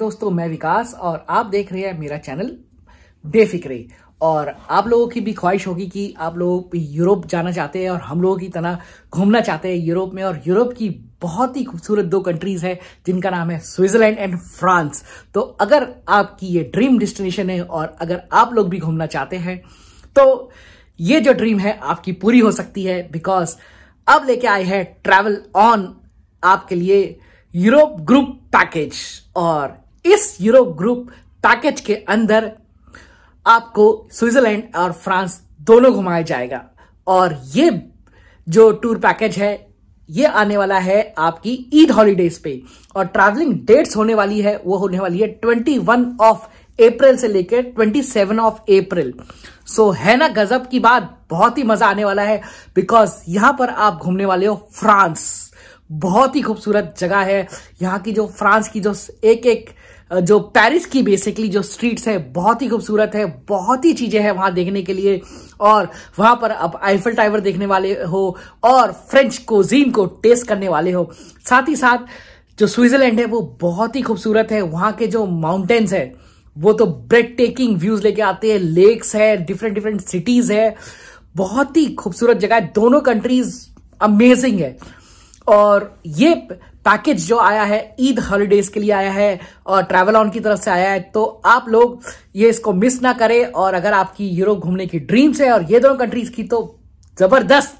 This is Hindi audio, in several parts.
दोस्तों मैं विकास और आप देख रहे हैं मेरा चैनल बेफिक्रे और आप लोगों की भी ख्वाहिश होगी कि आप लोग यूरोप जाना चाहते हैं और हम लोगों की तरह घूमना चाहते हैं यूरोप में और यूरोप की बहुत ही खूबसूरत दो कंट्रीज हैं जिनका नाम है स्विट्जरलैंड एंड फ्रांस तो अगर आपकी ये ड्रीम डेस्टिनेशन है और अगर आप लोग भी घूमना चाहते हैं तो ये जो ड्रीम है आपकी पूरी हो सकती है बिकॉज अब लेके आए हैं ट्रैवल ऑन आपके लिए यूरोप ग्रुप पैकेज और इस यूरो ग्रुप पैकेज के अंदर आपको स्विट्जरलैंड और फ्रांस दोनों घुमाया जाएगा और ये जो टूर पैकेज है ये आने वाला है आपकी ईद हॉलीडेज पे और ट्रैवलिंग डेट्स होने वाली है वो होने वाली है ट्वेंटी वन ऑफ अप्रैल से लेकर twenty seven of April so है ना गजब की बात बहुत ही मजा आने वाला है बिकॉज यहां पर आप घूमने वाले हो फ्रांस बहुत ही खूबसूरत जगह है यहाँ की जो फ्रांस की जो एक एक जो पेरिस की बेसिकली जो स्ट्रीट्स है बहुत ही खूबसूरत है बहुत ही चीजें हैं वहां देखने के लिए और वहां पर आप आईफल टाइवर देखने वाले हो और फ्रेंच कोजीन को टेस्ट करने वाले हो साथ ही साथ जो स्विट्जरलैंड है वो बहुत ही खूबसूरत है वहां के जो माउंटेन्स है वो तो ब्रेड टेकिंग व्यूज लेके आते हैं लेक्स है डिफरेंट डिफरेंट सिटीज है बहुत ही खूबसूरत जगह है दोनों कंट्रीज अमेजिंग है और ये पैकेज जो आया है ईद हॉलीडेज के लिए आया है और ट्रैवल ऑन की तरफ से आया है तो आप लोग ये इसको मिस ना करें और अगर आपकी यूरोप घूमने की ड्रीम्स है और ये दोनों कंट्रीज की तो जबरदस्त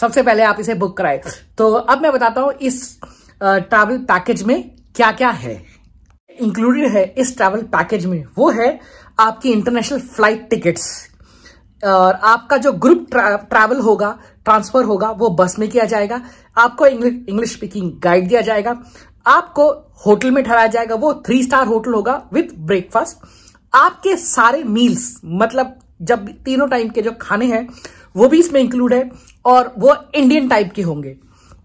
सबसे पहले आप इसे बुक कराए तो अब मैं बताता हूं इस ट्रैवल पैकेज में क्या क्या है इंक्लूडेड है इस ट्रैवल पैकेज में वो है आपकी इंटरनेशनल फ्लाइट टिकट्स और आपका जो ग्रुप ट्रैवल होगा ट्रांसफर होगा वो बस में किया जाएगा आपको इंग्लिश स्पीकिंग गाइड दिया जाएगा आपको होटल में ठहराया जाएगा वो थ्री स्टार होटल होगा विथ ब्रेकफास्ट आपके सारे मील्स मतलब जब तीनों टाइम के जो खाने हैं वो भी इसमें इंक्लूड है और वो इंडियन टाइप के होंगे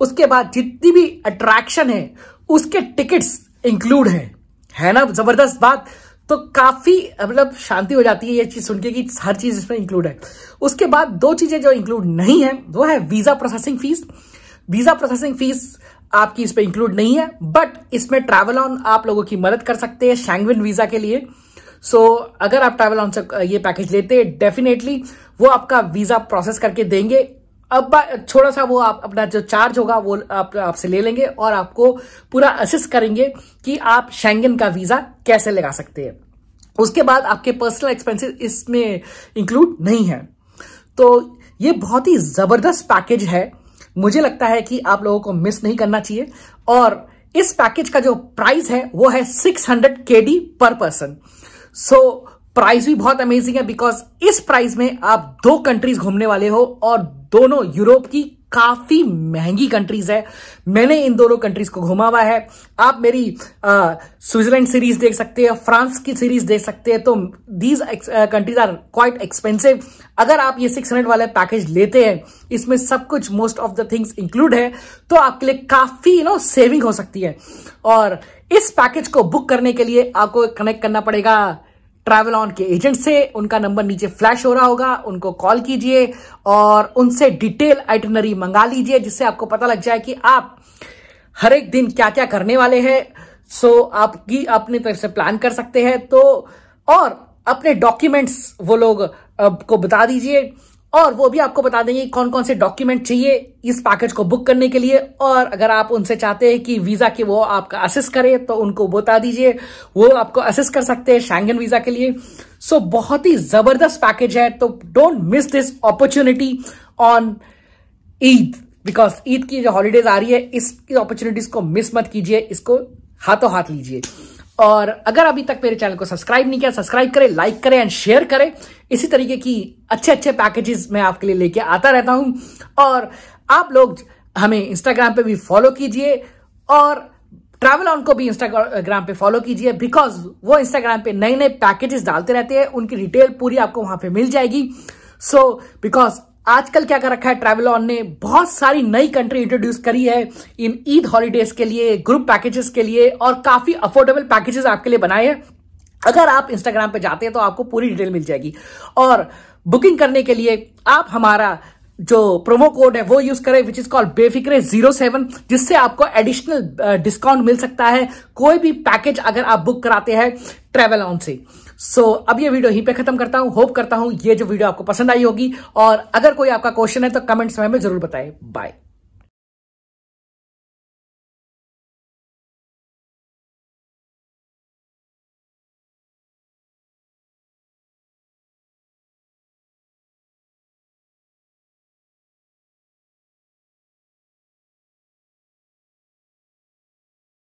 उसके बाद जितनी भी अट्रैक्शन है उसके टिकट्स इंक्लूड है है ना जबरदस्त बात तो काफी मतलब शांति हो जाती है ये चीज सुन के कि हर चीज इसमें इंक्लूड है उसके बाद दो चीजें जो इंक्लूड नहीं है वो है visa processing fees visa processing fees आपकी इसमें इंक्लूड नहीं है बट इसमें ट्रैवल ऑन आप लोगों की मदद कर सकते हैं शैंगविन वीजा के लिए सो so, अगर आप ट्रैवल ऑन से ये पैकेज लेते डेफिनेटली वो आपका वीजा प्रोसेस करके देंगे अब थोड़ा सा वो आप अपना जो चार्ज होगा वो आप आपसे ले लेंगे और आपको पूरा असिस्ट करेंगे कि आप शेंगन का वीजा कैसे लगा सकते हैं उसके बाद आपके पर्सनल एक्सपेंसेस इसमें इंक्लूड नहीं है तो ये बहुत ही जबरदस्त पैकेज है मुझे लगता है कि आप लोगों को मिस नहीं करना चाहिए और इस पैकेज का जो प्राइस है वो है six hundred K D per person so so, price भी बहुत अमेजिंग है बिकॉज इस प्राइस में आप दो कंट्रीज घूमने वाले हो और दोनों यूरोप की काफी महंगी कंट्रीज है मैंने इन दोनों कंट्रीज को घुमा हुआ है आप मेरी स्विट्जरलैंड सीरीज देख सकते हैं फ्रांस की सीरीज देख सकते हैं तो these countries are quite expensive अगर आप ये 600 वाला पैकेज लेते हैं इसमें सब कुछ most of the things include है तो आपके लिए काफी यू नो सेविंग हो सकती है और इस पैकेज को बुक करने के लिए आपको कनेक्ट करना पड़ेगा ट्रैवल ऑन के एजेंट से उनका नंबर नीचे फ्लैश हो रहा होगा उनको कॉल कीजिए और उनसे डिटेल आइटनरी मंगा लीजिए जिससे आपको पता लग जाए कि आप हर एक दिन क्या क्या करने वाले हैं सो so, आपकी अपनी तरफ से प्लान कर सकते हैं तो और अपने डॉक्यूमेंट्स वो लोग को बता दीजिए और वो भी आपको बता देंगे कौन कौन से डॉक्यूमेंट चाहिए इस पैकेज को बुक करने के लिए और अगर आप उनसे चाहते हैं कि वीजा के वो आपका असिस्ट करे तो उनको बता दीजिए वो आपको असिस्ट कर सकते हैं शैंगन वीजा के लिए सो so, बहुत ही जबरदस्त पैकेज है तो don't miss this opportunity on Eid because Eid की जो हॉलीडेज आ रही है इस अपॉर्चुनिटीज को मिस मत कीजिए इसको हाथों हाथ लीजिए और अगर अभी तक मेरे चैनल को सब्सक्राइब नहीं किया सब्सक्राइब करें लाइक करें एंड शेयर करें इसी तरीके की अच्छे अच्छे पैकेजेस मैं आपके लिए लेके आता रहता हूं और आप लोग हमें इंस्टाग्राम पे भी फॉलो कीजिए और ट्रैवल ऑन को भी इंस्टाग्राम पे फॉलो कीजिए बिकॉज वो इंस्टाग्राम पे नए नए पैकेजेस डालते रहते हैं उनकी डिटेल पूरी आपको वहां पे मिल जाएगी सो बिकॉज आजकल क्या कर रखा है ट्रेवल ऑन ने बहुत सारी नई कंट्री इंट्रोड्यूस करी है इन ईद हॉलीडेज के लिए ग्रुप पैकेजेस के लिए और काफी अफोर्डेबल पैकेजेस आपके लिए बनाए हैं अगर आप इंस्टाग्राम पे जाते हैं तो आपको पूरी डिटेल मिल जाएगी और बुकिंग करने के लिए आप हमारा जो प्रोमो कोड है वो यूज करें which is called Befikre zero seven जिससे आपको एडिशनल डिस्काउंट uh, मिल सकता है कोई भी पैकेज अगर आप बुक कराते हैं ट्रेवल ऑन से सो so, अब ये वीडियो यहीं पे खत्म करता हूं होप करता हूं ये जो वीडियो आपको पसंद आई होगी और अगर कोई आपका क्वेश्चन है तो कमेंट्स में हमें जरूर बताएं बाय